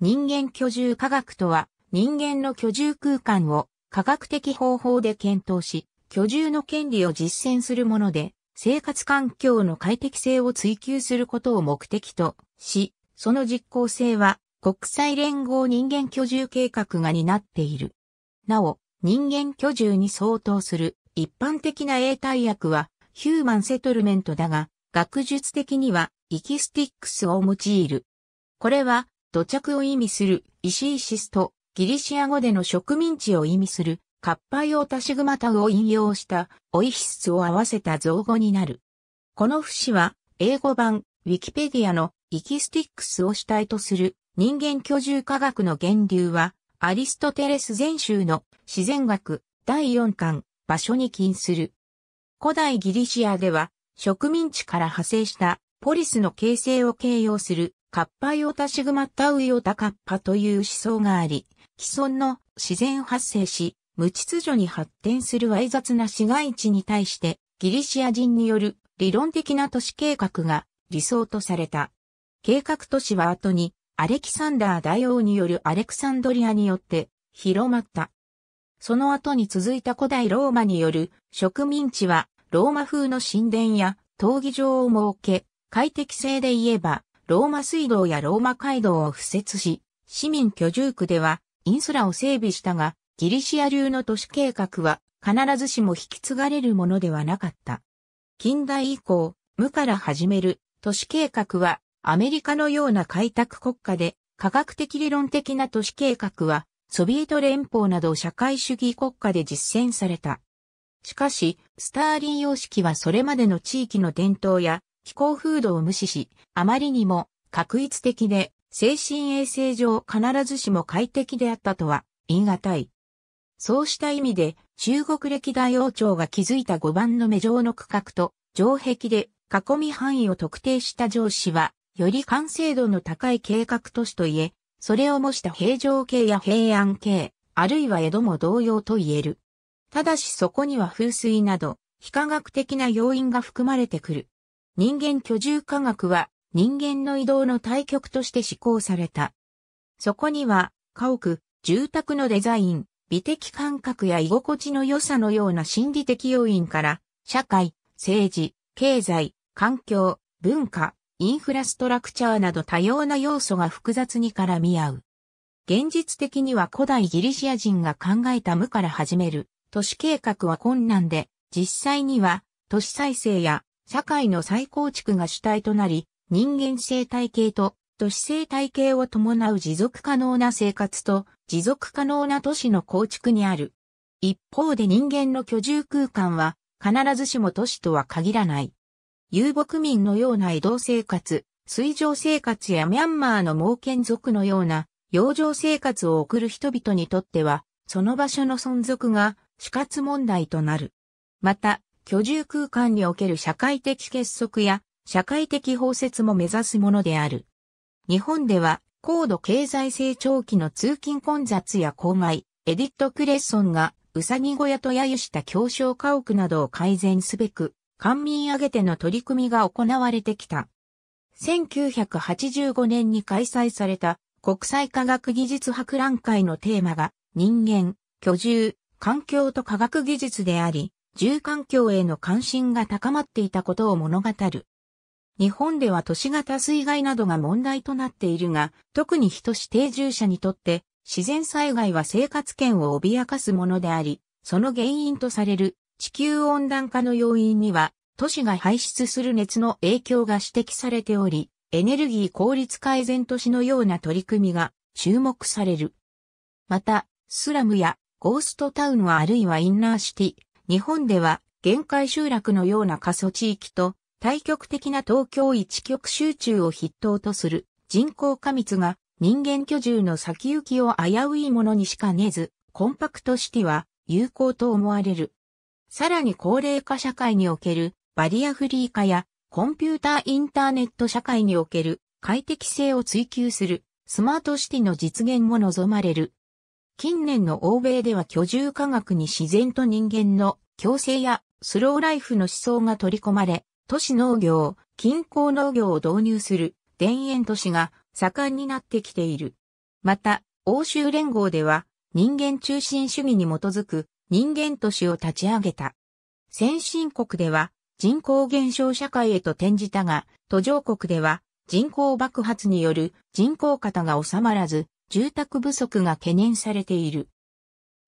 人間居住科学とは、人間の居住空間を科学的方法で検討し、居住の権利を実践するもので、生活環境の快適性を追求することを目的とし、その実効性は国際連合人間居住計画が担っている。なお、人間居住に相当する一般的な英対薬はヒューマンセトルメントだが、学術的にはイキスティックスを用いる。これは土着を意味するイシーシスとギリシア語での植民地を意味するカッパイオタシグマタウを引用したオイシスを合わせた造語になる。この節は英語版ウィキペディアのイキスティックスを主体とする人間居住科学の源流はアリストテレス全集の自然学第4巻場所に近する。古代ギリシアでは植民地から派生したポリスの形成を形容するカッパヨタシグマタウヨタカッパという思想があり、既存の自然発生し、無秩序に発展する猥雑な市街地に対して、ギリシア人による理論的な都市計画が理想とされた。計画都市は後に、アレキサンダー大王によるアレクサンドリアによって広まった。その後に続いた古代ローマによる植民地はローマ風の神殿や闘技場を設け、快適性で言えばローマ水道やローマ街道を敷設し、市民居住区ではインスラを整備したが、ギリシア流の都市計画は必ずしも引き継がれるものではなかった。近代以降、無から始める都市計画はアメリカのような開拓国家で科学的理論的な都市計画はソビエト連邦など社会主義国家で実践された。しかし、スターリン様式はそれまでの地域の伝統や気候風土を無視し、あまりにも確一的で、精神衛生上必ずしも快適であったとは言い難い。そうした意味で、中国歴代王朝が築いた5番の目状の区画と、城壁で囲み範囲を特定した城市は、より完成度の高い計画都市といえ、それを模した平城系や平安系、あるいは江戸も同様と言える。ただしそこには風水など、非科学的な要因が含まれてくる。人間居住科学は人間の移動の対極として施行された。そこには家屋、住宅のデザイン、美的感覚や居心地の良さのような心理的要因から社会、政治、経済、環境、文化、インフラストラクチャーなど多様な要素が複雑に絡み合う。現実的には古代ギリシア人が考えた無から始める都市計画は困難で、実際には都市再生や社会の再構築が主体となり、人間生態系と都市生態系を伴う持続可能な生活と持続可能な都市の構築にある。一方で人間の居住空間は必ずしも都市とは限らない。遊牧民のような移動生活、水上生活やミャンマーの猛犬族のような洋上生活を送る人々にとっては、その場所の存続が死活問題となる。また、居住空間における社会的結束や社会的包摂も目指すものである。日本では高度経済成長期の通勤混雑や郊外、エディット・クレッソンがうさぎ小屋と揶揄した狭小家屋などを改善すべく、官民挙げての取り組みが行われてきた。1985年に開催された国際科学技術博覧会のテーマが人間、居住、環境と科学技術であり、住環境への関心が高まっていたことを物語る。日本では都市型水害などが問題となっているが、特に人指定住者にとって自然災害は生活圏を脅かすものであり、その原因とされる地球温暖化の要因には、都市が排出する熱の影響が指摘されており、エネルギー効率改善都市のような取り組みが注目される。また、スラムやゴーストタウンはあるいはインナーシティ、日本では限界集落のような過疎地域と対極的な東京一極集中を筆頭とする人口過密が人間居住の先行きを危ういものにしかねず、コンパクトシティは有効と思われる。さらに高齢化社会におけるバリアフリー化やコンピューターインターネット社会における快適性を追求するスマートシティの実現も望まれる。近年の欧米では居住科学に自然と人間の共生やスローライフの思想が取り込まれ、都市農業、近郊農業を導入する田園都市が盛んになってきている。また、欧州連合では人間中心主義に基づく人間都市を立ち上げた。先進国では人口減少社会へと転じたが、途上国では人口爆発による人口型が収まらず、住宅不足が懸念されている。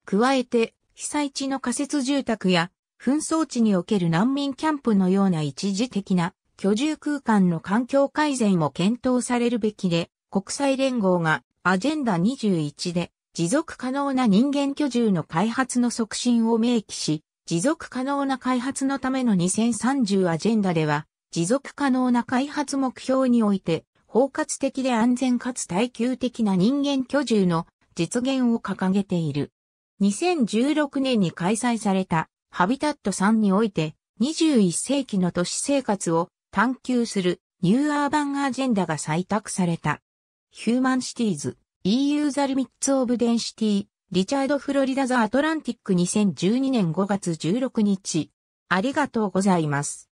加えて、被災地の仮設住宅や、紛争地における難民キャンプのような一時的な居住空間の環境改善も検討されるべきで、国際連合がアジェンダ21で持続可能な人間居住の開発の促進を明記し、持続可能な開発のための2030アジェンダでは、持続可能な開発目標において、包括的で安全かつ耐久的な人間居住の実現を掲げている。2016年に開催されたハビタット3において21世紀の都市生活を探求するニューアーバンアジェンダが採択された。ヒューマンシティーズ EU ザルミッツオブデンシティリチャード・フロリダ・ザ・アトランティック2012年5月16日。ありがとうございます。